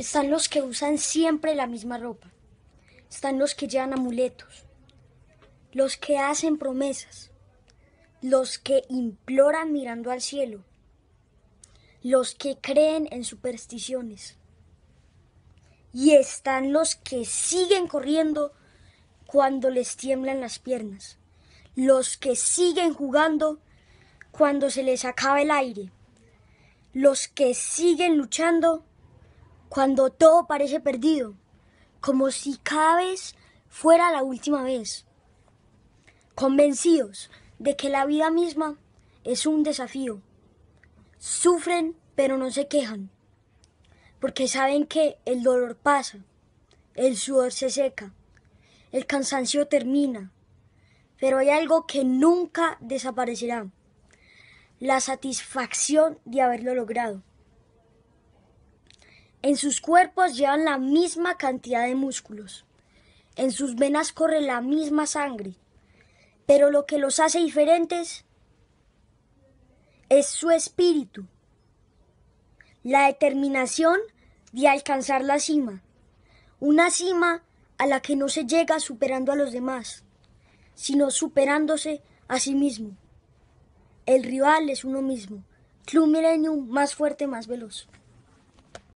Están los que usan siempre la misma ropa. Están los que llevan amuletos. Los que hacen promesas. Los que imploran mirando al cielo. Los que creen en supersticiones. Y están los que siguen corriendo cuando les tiemblan las piernas. Los que siguen jugando cuando se les acaba el aire. Los que siguen luchando cuando todo parece perdido, como si cada vez fuera la última vez, convencidos de que la vida misma es un desafío. Sufren pero no se quejan, porque saben que el dolor pasa, el sudor se seca, el cansancio termina, pero hay algo que nunca desaparecerá, la satisfacción de haberlo logrado. En sus cuerpos llevan la misma cantidad de músculos. En sus venas corre la misma sangre. Pero lo que los hace diferentes es su espíritu, la determinación de alcanzar la cima, una cima a la que no se llega superando a los demás, sino superándose a sí mismo. El rival es uno mismo. Club Millennium más fuerte, más veloz.